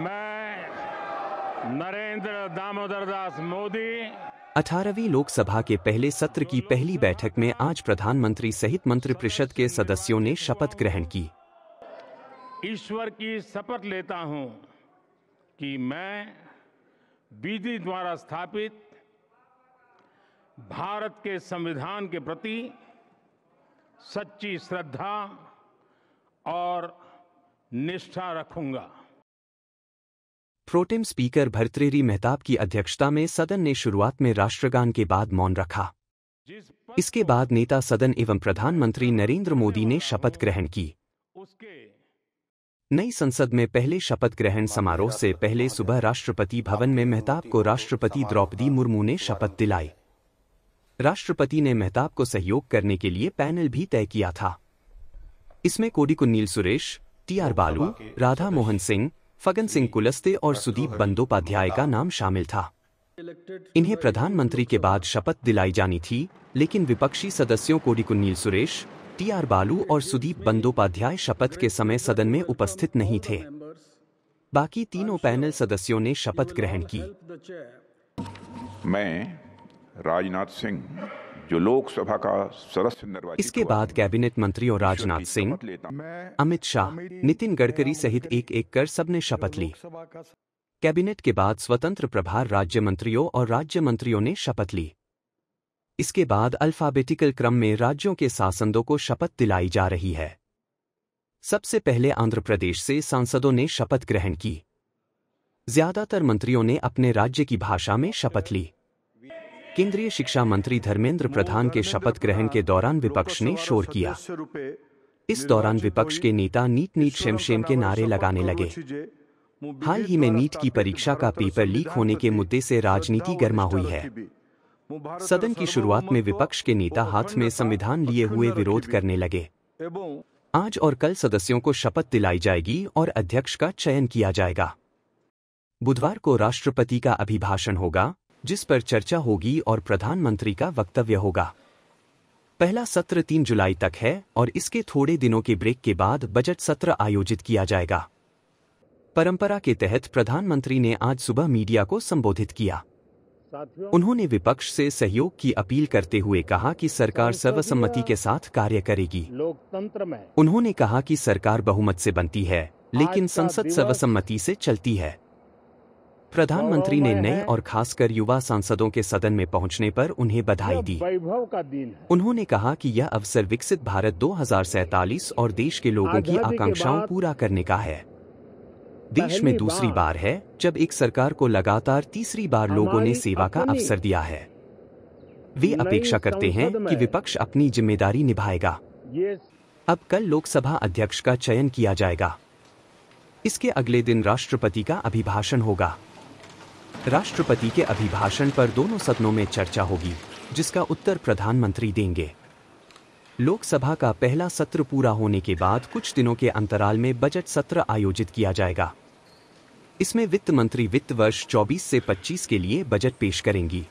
मैं नरेंद्र दामोदर दास मोदी अठारहवीं लोकसभा के पहले सत्र की पहली बैठक में आज प्रधानमंत्री सहित मंत्री परिषद के सदस्यों ने शपथ ग्रहण की ईश्वर की शपथ लेता हूं कि मैं विधि द्वारा स्थापित भारत के संविधान के प्रति सच्ची श्रद्धा और निष्ठा रखूंगा प्रोटेम स्पीकर भरतरेरी मेहताब की अध्यक्षता में सदन ने शुरुआत में राष्ट्रगान के बाद मौन रखा इसके बाद नेता सदन एवं प्रधानमंत्री नरेंद्र मोदी ने शपथ ग्रहण की नई संसद में पहले शपथ ग्रहण समारोह से पहले सुबह राष्ट्रपति भवन में मेहताब को राष्ट्रपति द्रौपदी मुर्मू ने शपथ दिलाई राष्ट्रपति ने मेहताब को सहयोग करने के लिए पैनल भी तय किया था इसमें कोडिकुन्नील सुरेश टी आर बालू राधा मोहन सिंह फगन सिंह कुलस्ते और सुदीप बंदोपाध्याय का नाम शामिल था इन्हें प्रधानमंत्री के बाद शपथ दिलाई जानी थी लेकिन विपक्षी सदस्यों कोडिकुन्नील सुरेश टी आर बालू और सुदीप बंदोपाध्याय शपथ के समय सदन में उपस्थित नहीं थे बाकी तीनों पैनल सदस्यों ने शपथ ग्रहण की मैं राजनाथ सिंह जो लोकसभा का सदस्य निर्वाचित इसके बाद कैबिनेट मंत्री और राजनाथ सिंह अमित शाह नितिन गडकरी सहित एक एक कर सबने शपथ ली कैबिनेट के बाद स्वतंत्र प्रभार राज्य मंत्रियों और राज्य मंत्रियों ने शपथ ली इसके बाद अल्फाबेटिकल क्रम में राज्यों के सांसदों को शपथ दिलाई जा रही है सबसे पहले आंध्र प्रदेश से सांसदों ने शपथ ग्रहण की ज्यादातर मंत्रियों ने अपने राज्य की भाषा में शपथ ली केंद्रीय शिक्षा मंत्री धर्मेंद्र प्रधान के शपथ ग्रहण के दौरान विपक्ष ने शोर किया इस दौरान विपक्ष के नेता नीट नीट शेम शेम के नारे लगाने लगे हाल ही में नीट की परीक्षा का पेपर लीक होने के मुद्दे से राजनीति गर्मा हुई है सदन की शुरुआत में विपक्ष के नेता हाथ में संविधान लिए हुए विरोध करने लगे आज और कल सदस्यों को शपथ दिलाई जाएगी और अध्यक्ष का चयन किया जाएगा बुधवार को राष्ट्रपति का अभिभाषण होगा जिस पर चर्चा होगी और प्रधानमंत्री का वक्तव्य होगा पहला सत्र तीन जुलाई तक है और इसके थोड़े दिनों के ब्रेक के बाद बजट सत्र आयोजित किया जाएगा परंपरा के तहत प्रधानमंत्री ने आज सुबह मीडिया को संबोधित किया उन्होंने विपक्ष से सहयोग की अपील करते हुए कहा कि सरकार सर्वसम्मति के साथ कार्य करेगी लोकतंत्र में उन्होंने कहा कि सरकार बहुमत से बनती है लेकिन संसद सर्वसम्मति से चलती है प्रधानमंत्री ने नए और खासकर युवा सांसदों के सदन में पहुंचने पर उन्हें बधाई दी वैभव का दिन उन्होंने कहा कि यह अवसर विकसित भारत दो और देश के लोगों की आकांक्षाओं पूरा करने का है देश में दूसरी बार है जब एक सरकार को लगातार तीसरी बार लोगों ने सेवा का अवसर दिया है वे अपेक्षा करते हैं कि विपक्ष अपनी जिम्मेदारी निभाएगा अब कल लोकसभा अध्यक्ष का चयन किया जाएगा इसके अगले दिन राष्ट्रपति का अभिभाषण होगा राष्ट्रपति के अभिभाषण पर दोनों सदनों में चर्चा होगी जिसका उत्तर प्रधानमंत्री देंगे लोकसभा का पहला सत्र पूरा होने के बाद कुछ दिनों के अंतराल में बजट सत्र आयोजित किया जाएगा इसमें वित्त मंत्री वित्त वर्ष 24 से 25 के लिए बजट पेश करेंगी